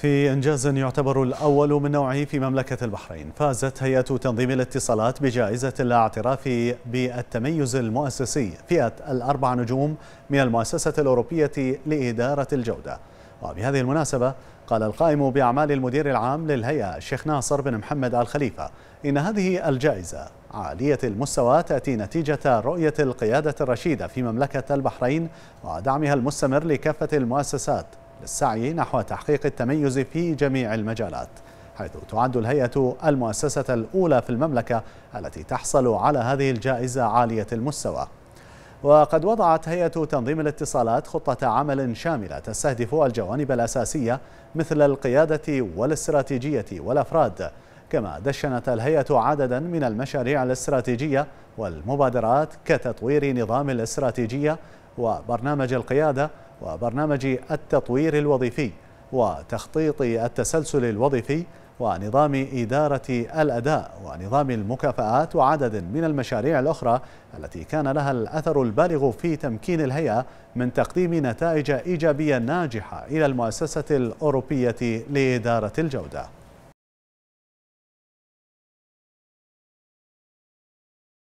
في إنجاز يعتبر الأول من نوعه في مملكة البحرين فازت هيئة تنظيم الاتصالات بجائزة الاعتراف بالتميز المؤسسي فئة الأربع نجوم من المؤسسة الأوروبية لإدارة الجودة وبهذه المناسبة قال القائم بأعمال المدير العام للهيئة الشيخ ناصر بن محمد آل خليفة إن هذه الجائزة عالية المستوى تأتي نتيجة رؤية القيادة الرشيدة في مملكة البحرين ودعمها المستمر لكافة المؤسسات للسعي نحو تحقيق التميز في جميع المجالات حيث تعد الهيئة المؤسسة الأولى في المملكة التي تحصل على هذه الجائزة عالية المستوى وقد وضعت هيئة تنظيم الاتصالات خطة عمل شاملة تستهدف الجوانب الأساسية مثل القيادة والاستراتيجية والأفراد كما دشنت الهيئة عددا من المشاريع الاستراتيجية والمبادرات كتطوير نظام الاستراتيجية وبرنامج القيادة وبرنامج التطوير الوظيفي وتخطيط التسلسل الوظيفي ونظام إدارة الأداء ونظام المكافآت وعدد من المشاريع الأخرى التي كان لها الأثر البالغ في تمكين الهيئة من تقديم نتائج إيجابية ناجحة إلى المؤسسة الأوروبية لإدارة الجودة